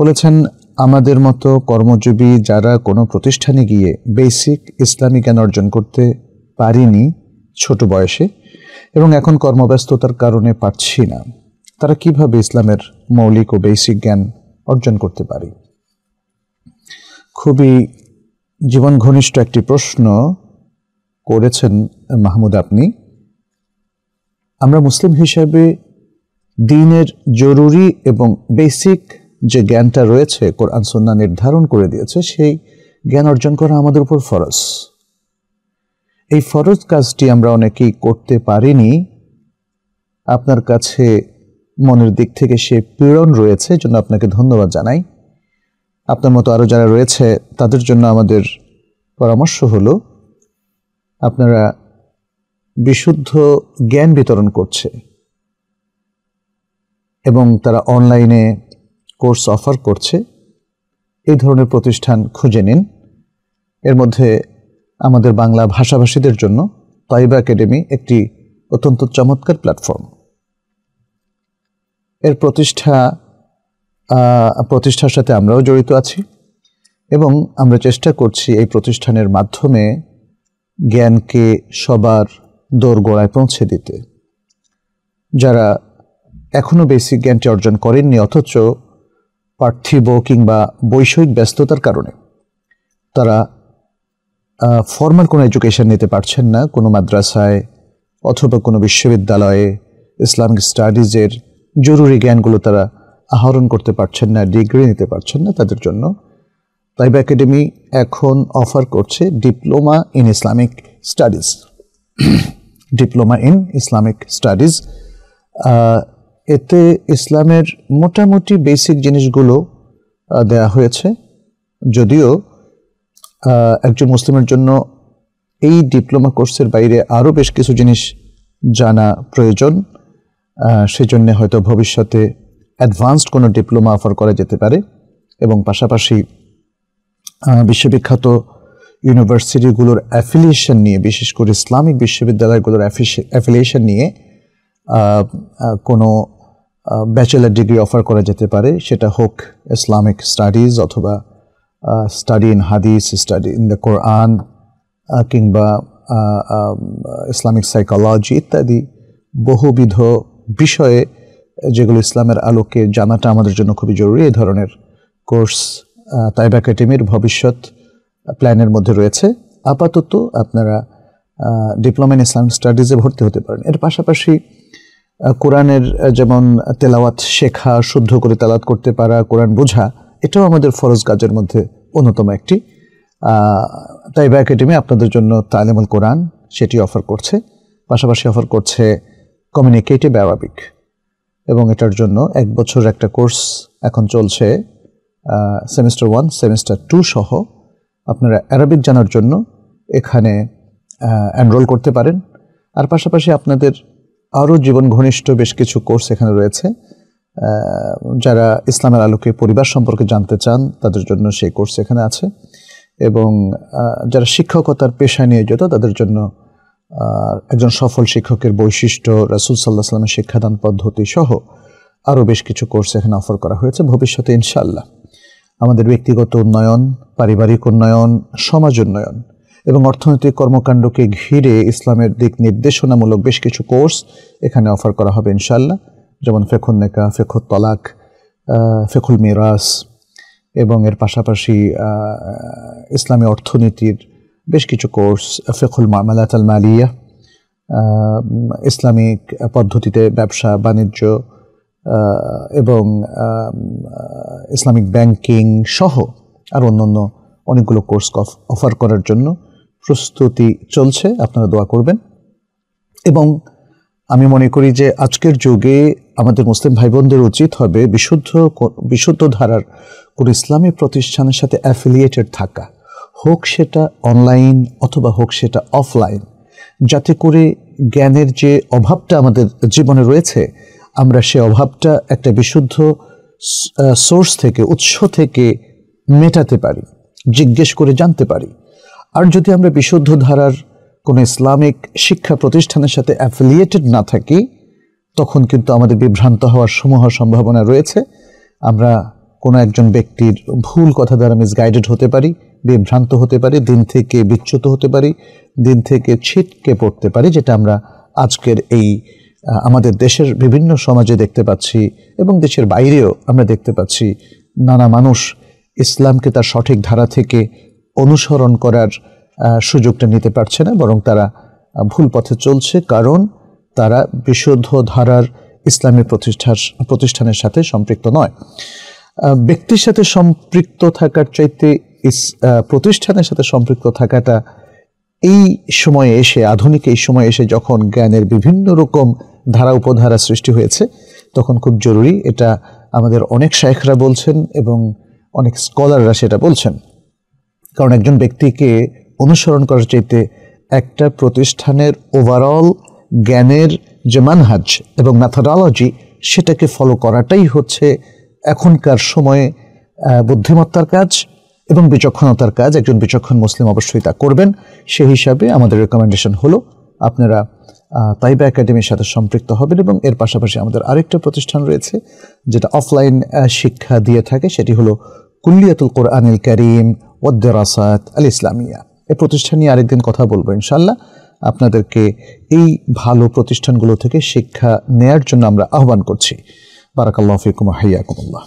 বলেছেন আমাদের মতো কর্মজীবী যারা কোনো প্রতিষ্ঠানে গিয়ে বেসিক ইসলামী জ্ঞান অর্জন করতে পারিনি ছোট বয়সে এবং এখন কর্মব্যস্ততার কারণে পারছি না তারা কিভাবে ইসলামের মৌলিক ও বেসিক জ্ঞান অর্জন করতে পারি খুবই জীবন ঘনিষ্ঠ একটি প্রশ্ন করেছেন মাহমুদ আপনি আমরা মুসলিম হিসাবে দিনের জরুরি এবং বেসিক যে জ্ঞানটা রয়েছে কোরআন সন্না নির্ধারণ করে দিয়েছে সেই জ্ঞান অর্জন করা আমাদের উপর ফরজ এই ফরজ কাজটি আমরা অনেকেই করতে পারিনি আপনার কাছে মনের দিক থেকে সে পীড়ন রয়েছে জন্য আপনাকে ধন্যবাদ জানাই আপনার মতো আরও যারা রয়েছে তাদের জন্য আমাদের পরামর্শ হলো আপনারা বিশুদ্ধ জ্ঞান বিতরণ করছে এবং তারা অনলাইনে কোর্স অফার করছে এই ধরনের প্রতিষ্ঠান খুঁজে নিন এর মধ্যে আমাদের বাংলা ভাষাভাষীদের জন্য তাইবা একাডেমি একটি অত্যন্ত চমৎকার প্ল্যাটফর্ম এর প্রতিষ্ঠা প্রতিষ্ঠার সাথে আমরাও জড়িত আছি এবং আমরা চেষ্টা করছি এই প্রতিষ্ঠানের মাধ্যমে জ্ঞানকে সবার গোড়ায় পৌঁছে দিতে যারা এখনও বেসিক জ্ঞানটি অর্জন করেননি অথচ পার্থিব কিংবা বৈষয়িক ব্যস্ততার কারণে তারা ফর্মাল কোনো এডুকেশন নিতে পারছেন না কোনো মাদ্রাসায় অথবা কোনো বিশ্ববিদ্যালয়ে ইসলামিক স্টাডিজের জরুরি জ্ঞানগুলো তারা আহরণ করতে পারছেন না ডিগ্রি নিতে পারছেন না তাদের জন্য তাইব একাডেমি এখন অফার করছে diploma in Islamic studies diploma in Islamic studies এতে ইসলামের মোটামুটি বেসিক জিনিসগুলো দেয়া হয়েছে যদিও একজন মুসলিমের জন্য এই ডিপ্লোমা কোর্সের বাইরে আরও বেশ কিছু জিনিস জানা প্রয়োজন সেজন্য হয়তো ভবিষ্যতে অ্যাডভান্সড কোনো ডিপ্লোমা অফার করা যেতে পারে এবং পাশাপাশি বিশ্ববিখ্যাত ইউনিভার্সিটিগুলোর অ্যাফিলিয়েশন নিয়ে বিশেষ করে ইসলামিক বিশ্ববিদ্যালয়গুলোর অ্যাফিলিয়েশন নিয়ে কোনো ব্যাচেলার ডিগ্রি অফার করা যেতে পারে সেটা হোক ইসলামিক স্টাডিজ অথবা স্টাডি ইন হাদিস স্টাডি ইন দ্য কোরআন কিংবা ইসলামিক সাইকোলজি ইত্যাদি বহুবিধ বিষয়ে যেগুলো ইসলামের আলোকে জানাটা আমাদের জন্য খুবই জরুরি এই ধরনের কোর্স তাইব একাডেমির ভবিষ্যৎ প্ল্যানের মধ্যে রয়েছে আপাতত আপনারা ডিপ্লোমা ইন ইসলামিক স্টাডিজে ভর্তি হতে পারেন এর পাশাপাশি কোরআনের যেমন তেলাওয়াত শেখা শুদ্ধ করে তেলাওয়াত করতে পারা কোরআন বোঝা এটাও আমাদের ফরজ কাজের মধ্যে অন্যতম একটি তাইবা একাডেমি আপনাদের জন্য তালেমুল কোরআন সেটি অফার করছে পাশাপাশি অফার করছে কমিউনিকেটিভ অ্যারাবিক এবং এটার জন্য এক বছর একটা কোর্স এখন চলছে সেমিস্টার ওয়ান সেমিস্টার টু সহ আপনারা অ্যারাবিক জানার জন্য এখানে এনরোল করতে পারেন আর পাশাপাশি আপনাদের আরও জীবন ঘনিষ্ঠ বেশ কিছু কোর্স এখানে রয়েছে যারা ইসলামের আলোকে পরিবার সম্পর্কে জানতে চান তাদের জন্য সেই কোর্স এখানে আছে এবং যারা শিক্ষকতার পেশা যেত তাদের জন্য একজন সফল শিক্ষকের বৈশিষ্ট্য রাসুল সাল্লাহ সাল্লামের শিক্ষাদান পদ্ধতি সহ আরও বেশ কিছু কোর্স এখানে অফার করা হয়েছে ভবিষ্যতে ইনশাল্লাহ আমাদের ব্যক্তিগত উন্নয়ন পারিবারিক উন্নয়ন সমাজ উন্নয়ন এবং অর্থনৈতিক কর্মকাণ্ডকে ঘিরে ইসলামের দিক নির্দেশনামূলক বেশ কিছু কোর্স এখানে অফার করা হবে ইনশাল্লাহ যেমন ফেখুল নেকা ফেখুল তলাক ফেখুল মিরাস এবং এর পাশাপাশি ইসলামী অর্থনীতির বেশ কিছু কোর্স ফেখুল মামালাত আল মালিয়া ইসলামিক পদ্ধতিতে ব্যবসা বাণিজ্য এবং ইসলামিক ব্যাংকিং সহ আর অন্য অনেকগুলো কোর্স অফার করার জন্য প্রস্তুতি চলছে আপনারা দোয়া করবেন এবং আমি মনে করি যে আজকের যুগে আমাদের মুসলিম ভাই বোনদের উচিত হবে বিশুদ্ধ বিশুদ্ধ ধারার কোনো ইসলামী প্রতিষ্ঠানের সাথে অ্যাফিলিয়েটেড থাকা হোক সেটা অনলাইন অথবা হোক সেটা অফলাইন যাতে করে জ্ঞানের যে অভাবটা আমাদের জীবনে রয়েছে আমরা সে অভাবটা একটা বিশুদ্ধ সোর্স থেকে উৎস থেকে মেটাতে পারি জিজ্ঞেস করে জানতে পারি আর যদি আমরা বিশুদ্ধ ধারার কোনো ইসলামিক শিক্ষা প্রতিষ্ঠানের সাথে অ্যাফিলিয়েটেড না থাকি তখন কিন্তু আমাদের বিভ্রান্ত হওয়ার সমূহ সম্ভাবনা রয়েছে আমরা কোনো একজন ব্যক্তির ভুল কথা দ্বারা মিসগাইডেড হতে পারি বিভ্রান্ত হতে পারি দিন থেকে বিচ্যুত হতে পারি দিন থেকে ছিটকে পড়তে পারি যেটা আমরা আজকের এই আমাদের দেশের বিভিন্ন সমাজে দেখতে পাচ্ছি এবং দেশের বাইরেও আমরা দেখতে পাচ্ছি নানা মানুষ ইসলামকে তার সঠিক ধারা থেকে অনুসরণ করার সুযোগটা নিতে পারছে না বরং তারা ভুল পথে চলছে কারণ তারা বিশুদ্ধ ধারার ইসলামী প্রতিষ্ঠার প্রতিষ্ঠানের সাথে সম্পৃক্ত নয় ব্যক্তির সাথে সম্পৃক্ত থাকার চাইতে প্রতিষ্ঠানের সাথে সম্পৃক্ত থাকাটা এই সময়ে এসে আধুনিক এই সময়ে এসে যখন জ্ঞানের বিভিন্ন রকম ধারা উপধারা সৃষ্টি হয়েছে তখন খুব জরুরি এটা আমাদের অনেক শায়েখরা বলছেন এবং অনেক স্কলাররা সেটা বলছেন কারণ একজন ব্যক্তিকে অনুসরণ করার চাইতে একটা প্রতিষ্ঠানের ওভারঅল জ্ঞানের যে মানহাজ এবং ম্যাথোডলজি সেটাকে ফলো করাটাই হচ্ছে এখনকার সময়ে বুদ্ধিমত্তার কাজ এবং বিচক্ষণতার কাজ একজন বিচক্ষণ মুসলিম অবশ্যই তা করবেন সেই হিসাবে আমাদের রেকমেন্ডেশন হলো আপনারা তাইবা একাডেমির সাথে সম্পৃক্ত হবেন এবং এর পাশাপাশি আমাদের আরেকটা প্রতিষ্ঠান রয়েছে যেটা অফলাইন শিক্ষা দিয়ে থাকে সেটি হলো কুল্লিয়াতুল কোরআনিল করিম ওদ্দেরাসাত আল ইসলামিয়া এই প্রতিষ্ঠান নিয়ে আরেকদিন কথা বলবো ইনশাল্লাহ আপনাদেরকে এই ভালো প্রতিষ্ঠানগুলো থেকে শিক্ষা নেয়ার জন্য আমরা আহ্বান করছি বারাকাল্লাহ ফিকুম হাইয়াকুমুল্লাহ